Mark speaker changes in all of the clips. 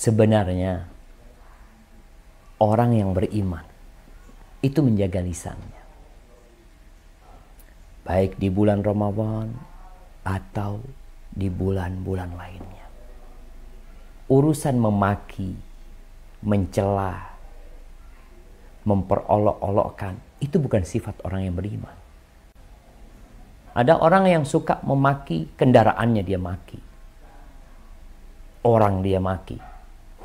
Speaker 1: Sebenarnya orang yang beriman itu menjaga lisannya. Baik di bulan Ramadan atau di bulan-bulan lainnya. Urusan memaki, mencela, memperolok-olokkan itu bukan sifat orang yang beriman. Ada orang yang suka memaki kendaraannya dia maki. Orang dia maki.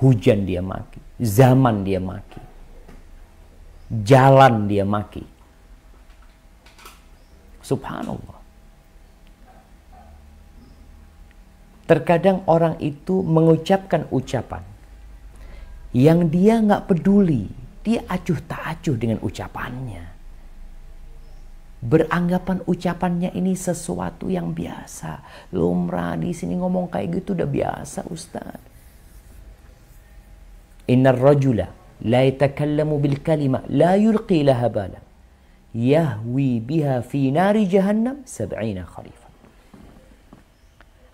Speaker 1: Hujan dia maki, zaman dia maki, jalan dia maki. Subhanallah. Terkadang orang itu mengucapkan ucapan yang dia nggak peduli, dia acuh tak acuh dengan ucapannya. Beranggapan ucapannya ini sesuatu yang biasa, lumrah di sini ngomong kayak gitu udah biasa, Ustadz. Innar rajula la yatakallamu bil kalima la yulqi laha bala yahwi biha fi nari jahannam sab'ina kharifan.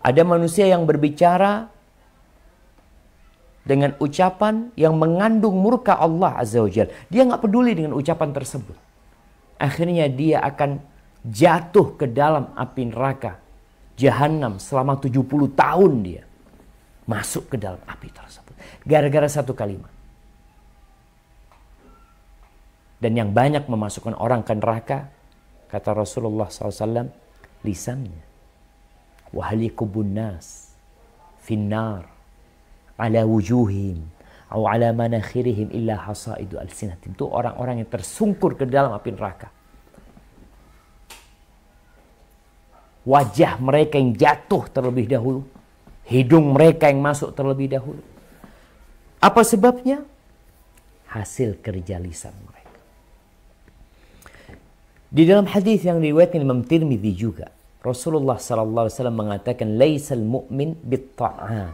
Speaker 1: Ada manusia yang berbicara dengan ucapan yang mengandung murka Allah Azza wa Jal. Dia nggak peduli dengan ucapan tersebut. Akhirnya dia akan jatuh ke dalam api neraka. Jahanam selama 70 tahun dia masuk ke dalam api tersebut. Gara-gara satu kalimat. Dan yang banyak memasukkan orang ke neraka, kata Rasulullah SAW, lisannya. Wahali nas finnar ala wujuhim atau ala manakhirihim illa hasaidu alsinatim. Itu orang-orang yang tersungkur ke dalam api neraka. Wajah mereka yang jatuh terlebih dahulu hidung mereka yang masuk terlebih dahulu. Apa sebabnya? Hasil kerja lisan mereka. Di dalam hadis yang diriwayatkan Imam Tirmidzi juga, Rasulullah sallallahu alaihi wasallam mengatakan laisal mu'min bitta'an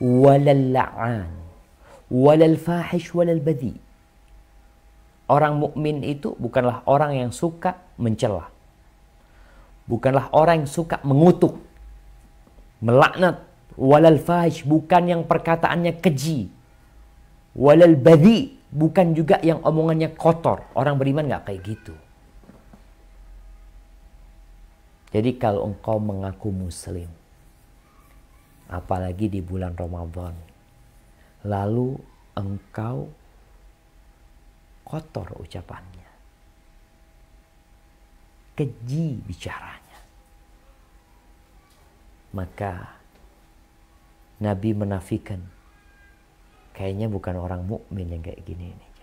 Speaker 1: walal la'an walal fahish walal badi." Orang mukmin itu bukanlah orang yang suka mencela. Bukanlah orang yang suka mengutuk melaknat walal fahish bukan yang perkataannya keji walal badi bukan juga yang omongannya kotor orang beriman nggak kayak gitu jadi kalau engkau mengaku muslim apalagi di bulan Ramadan lalu engkau kotor ucapannya keji bicaranya maka Nabi menafikan kayaknya bukan orang mukmin yang kayak gini nih.